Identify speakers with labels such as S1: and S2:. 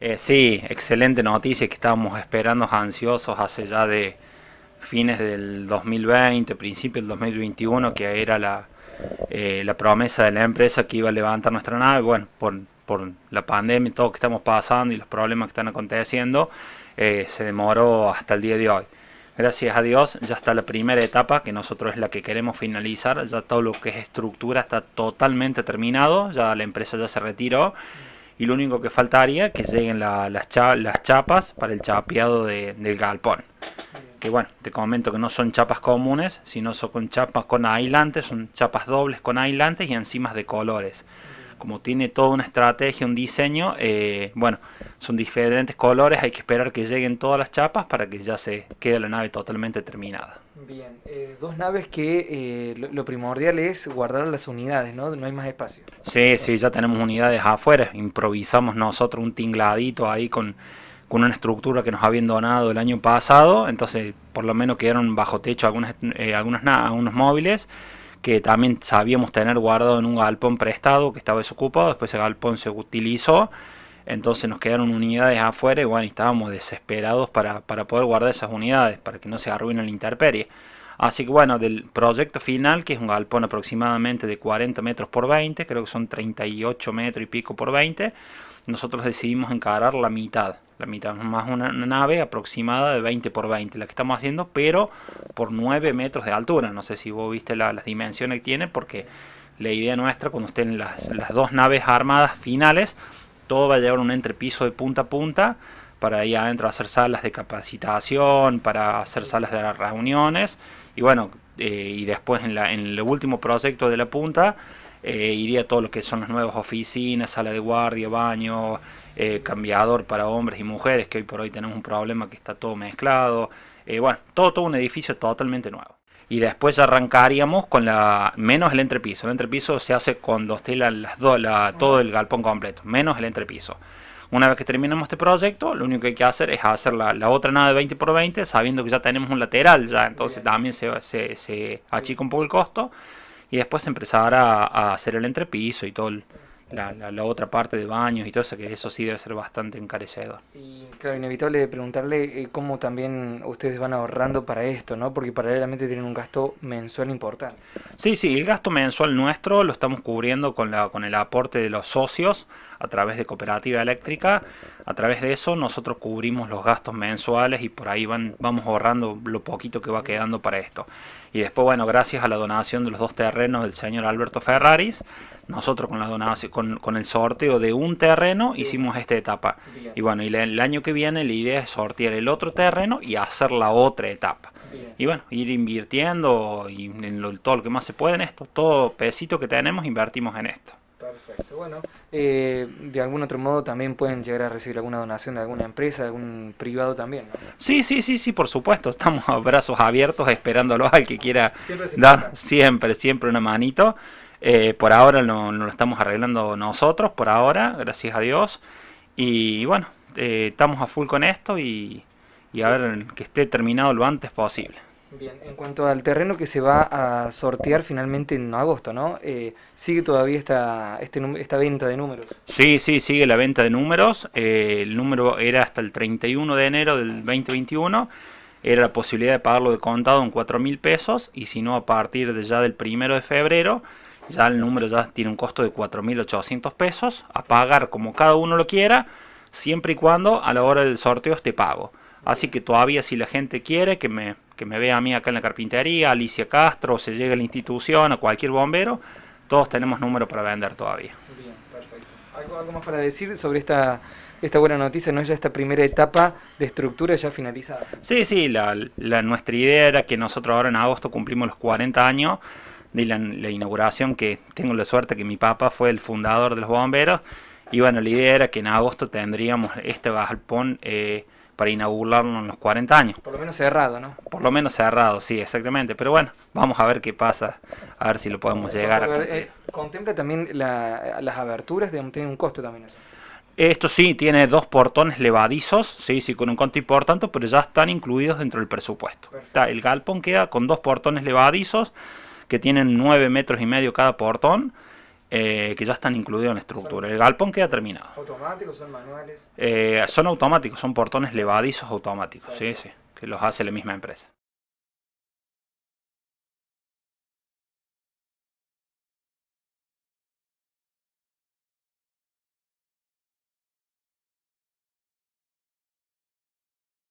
S1: Eh, sí, excelente noticia que estábamos esperando ansiosos hace ya de fines del 2020, principio del 2021, que era la, eh, la promesa de la empresa que iba a levantar nuestra nave. Bueno, por, la pandemia y todo que estamos pasando y los problemas que están aconteciendo, eh, se demoró hasta el día de hoy. Gracias a Dios, ya está la primera etapa, que nosotros es la que queremos finalizar. Ya todo lo que es estructura está totalmente terminado, ya la empresa ya se retiró y lo único que faltaría que lleguen las, chapas para el chapeado del galpón. Que bueno, te comento que no son chapas comunes, sino son con chapas con aislantes, son chapas dobles con aislantes y encimas de colores como tiene toda una estrategia, un diseño, eh, bueno, son diferentes colores, hay que esperar que lleguen todas las chapas para que ya se quede la nave totalmente terminada.
S2: Bien, eh, dos naves que eh, lo, primordial es guardar las unidades, ¿no? No hay más espacio.
S1: Sí, sí, ya tenemos unidades afuera, improvisamos nosotros un tingladito ahí con, una estructura que nos habían donado el año pasado, entonces por lo menos quedaron bajo techo algunos móviles que también sabíamos tener guardado en un galpón prestado que estaba desocupado, después ese galpón se utilizó, entonces nos quedaron unidades afuera y bueno, estábamos desesperados para, poder guardar esas unidades, para que no se arruine la intemperie. Así que bueno, del proyecto final, que es un galpón aproximadamente de 40 metros por 20, creo que son 38 metros y pico por 20, nosotros decidimos encarar la mitad, la mitad más una nave aproximada de 20 por 20, la que estamos haciendo, pero por 9 metros de altura. No sé si vos viste las dimensiones que tiene, porque la idea nuestra, cuando estén las, las dos naves armadas finales, todo va a llevar un entrepiso de punta a punta para ahí adentro hacer salas de capacitación, para hacer salas de las reuniones y bueno, eh, y después en, en el último proyecto de la punta eh, iría todo lo que son las nuevas oficinas, sala de guardia, baño, eh, cambiador para hombres y mujeres, que hoy por hoy tenemos un problema que está todo mezclado. Eh, bueno, todo, un edificio totalmente nuevo. Y después arrancaríamos con la. menos el entrepiso. El entrepiso se hace con dos telas las todo el galpón completo, menos el entrepiso. Una vez que terminemos este proyecto, lo único que hay que hacer es hacer la, otra nada de 20 por 20, sabiendo que ya tenemos un lateral, ya entonces también se, se achica un poco el costo y después empezar a, hacer el entrepiso y todo la, la, otra parte de baños y todo eso, que eso sí debe ser bastante encarecedor.
S2: Y claro, inevitable preguntarle eh, cómo también ustedes van ahorrando para esto, ¿no? Porque paralelamente tienen un gasto mensual importante.
S1: Sí, sí, el gasto mensual nuestro lo estamos cubriendo con, la, con el aporte de los socios a través de cooperativa eléctrica. A través de eso nosotros cubrimos los gastos mensuales y por ahí van, vamos ahorrando lo poquito que va quedando para esto. Y después, bueno, gracias a la donación de los dos terrenos del señor Alberto Ferraris, nosotros con la donación con, el sorteo de un terreno hicimos esta etapa. Y bueno, y el año que viene la idea es sortear el otro terreno y hacer la otra etapa. Y bueno, ir invirtiendo en todo lo que más se puede en esto. Todo pesito que tenemos
S2: invertimos en esto. Perfecto. Bueno, eh, de algún otro modo también pueden llegar a recibir alguna donación de alguna empresa, de algún privado también. Sí, sí, sí, sí, por supuesto. Estamos a brazos
S1: abiertos esperándolos al que quiera dar siempre, siempre una manito. Eh, por ahora no, lo estamos arreglando nosotros, por ahora, gracias a Dios. Y bueno, eh, estamos a full con esto y, a ver que esté terminado lo antes posible.
S2: Bien, en cuanto al terreno que se va a sortear finalmente en agosto, ¿no? Eh, ¿Sigue todavía esta, este esta venta de números?
S1: Sí, sí, sigue la venta de números. el número era hasta el 31 de enero del 2021. Era la posibilidad de pagarlo de contado en 4 mil pesos y si no a partir de ya del primero de febrero ya el número ya tiene un costo de 4.800 pesos, a pagar como cada uno lo quiera, siempre y cuando a la hora del sorteo esté pago. Así que todavía si la gente quiere que me, me vea a mí acá en la carpintería, Alicia Castro, o se llegue a la institución, a cualquier bombero, todos tenemos número para vender todavía.
S2: Bien, perfecto. ¿Algo, más para decir sobre esta, esta buena noticia? ¿No es ya esta primera etapa de estructura ya finalizada?
S1: Sí, sí, la, nuestra idea era que nosotros ahora en agosto cumplimos los 40 años de la, inauguración, que tengo la suerte que mi papá fue el fundador de los bomberos. Y bueno, la idea era que en agosto tendríamos este galpón eh, para inaugurarlo en los 40 años. Por lo menos cerrado, ¿no? Por lo menos cerrado, sí, exactamente. Pero bueno, vamos a ver qué pasa, a ver si lo podemos llegar a... Eh,
S2: contempla también las aberturas, de tiene un costo también
S1: Esto sí, tiene dos portones levadizos, sí, sí, con un costo importante, pero ya están incluidos dentro del presupuesto. Está, el galpón queda con dos portones levadizos, que tienen 9 metros y medio cada portón, eh, que ya están incluidos en la estructura. El galpón queda terminado.
S2: ¿Automáticos son manuales? Eh, son automáticos, son portones levadizos automáticos, sí, sí, que los hace la misma empresa.